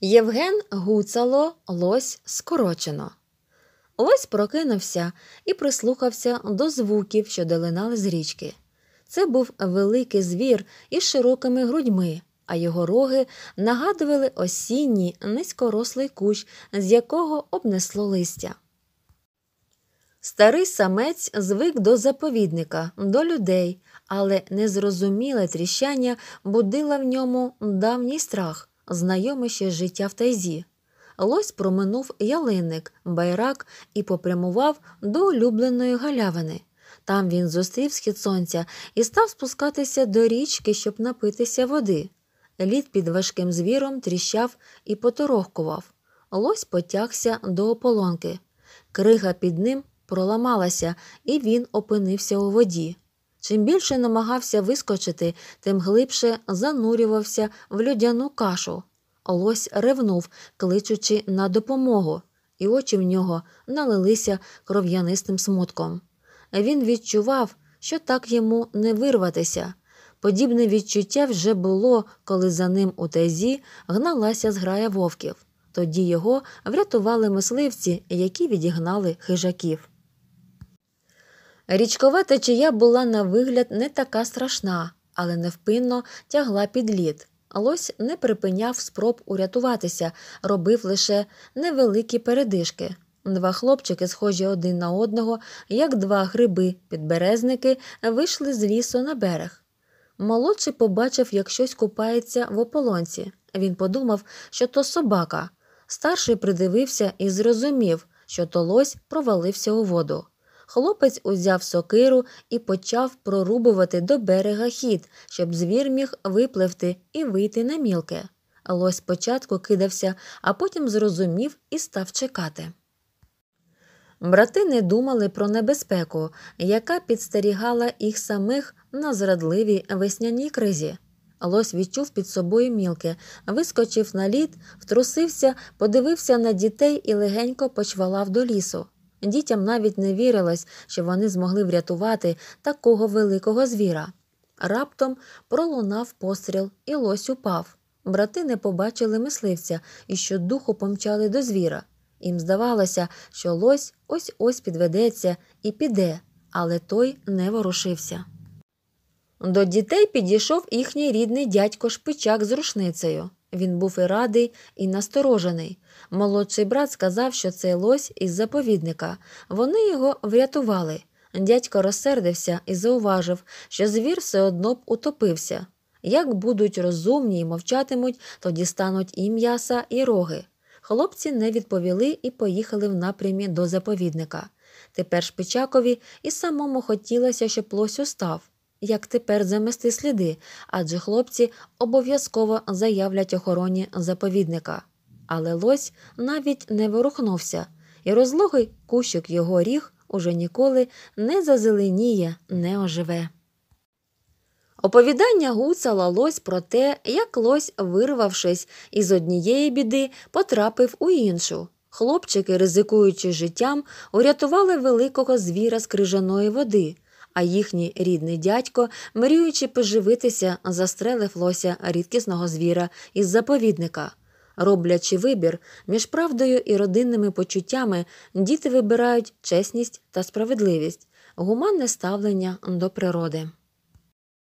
Євген гуцало лось скорочено. Лось прокинувся і прислухався до звуків, що долинали з річки. Це був великий звір із широкими грудьми, а його роги нагадували осінній низькорослий кущ, з якого обнесло листя. Старий самець звик до заповідника, до людей, але незрозуміле тріщання будило в ньому давній страх знайоме ще життя в тайзі. Лось проминув ялинник, байрак і попрямував до улюбленої галявини. Там він зустрів схід сонця і став спускатися до річки, щоб напитися води. Лід під важким звіром тріщав і поторохкував. Лось потягся до ополонки. Крига під ним проламалася, і він опинився у воді. Чим більше намагався вискочити, тим глибше занурювався в людяну кашу. Лось ревнув, кличучи на допомогу, і очі в нього налилися кров'янистим смутком. Він відчував, що так йому не вирватися. Подібне відчуття вже було, коли за ним у тезі гналася зграя вовків. Тоді його врятували мисливці, які відігнали хижаків. Річкова течія була на вигляд не така страшна, але невпинно тягла під лід. Лось не припиняв спроб урятуватися, робив лише невеликі передишки. Два хлопчики, схожі один на одного, як два гриби підберезники, вийшли з лісу на берег. Молодший побачив, як щось купається в ополонці. Він подумав, що то собака. Старший придивився і зрозумів, що то лось провалився у воду. Хлопець узяв сокиру і почав прорубувати до берега хід, щоб звір міг випливти і вийти на мілке. Лось спочатку кидався, а потім зрозумів і став чекати. Брати не думали про небезпеку, яка підстерігала їх самих на зрадливій весняній кризі. Лось відчув під собою мілке, вискочив на лід, втрусився, подивився на дітей і легенько почвалав до лісу. Дітям навіть не вірилось, що вони змогли врятувати такого великого звіра. Раптом пролунав постріл, і лось упав. Брати не побачили мисливця і що духу помчали до звіра. Їм здавалося, що лось ось ось підведеться і піде, але той не ворушився. До дітей підійшов їхній рідний дядько шпичак з рушницею. Він був і радий, і насторожений. Молодший брат сказав, що цей лось із заповідника. Вони його врятували. Дядько розсердився і зауважив, що звір все одно б утопився. Як будуть розумні і мовчатимуть, то дістануть і м'яса, і роги. Хлопці не відповіли і поїхали в напрямі до заповідника. Тепер Шпичакові і самому хотілося, щоб лось устав. Як тепер замести сліди? Адже хлопці обов'язково заявлять охороні заповідника. Але лось навіть не ворухнувся, і розлогий кущик його ріг уже ніколи не зазеленіє, не оживе. Оповідання гуцала лось про те, як лось, вирвавшись із однієї біди, потрапив у іншу. Хлопчики, ризикуючи життям, урятували великого звіра з крижаної води, а їхній рідний дядько, мріючи поживитися, застрелив лося рідкісного звіра із заповідника. Роблячи вибір між правдою і родинними почуттями, діти вибирають чесність та справедливість, гуманне ставлення до природи.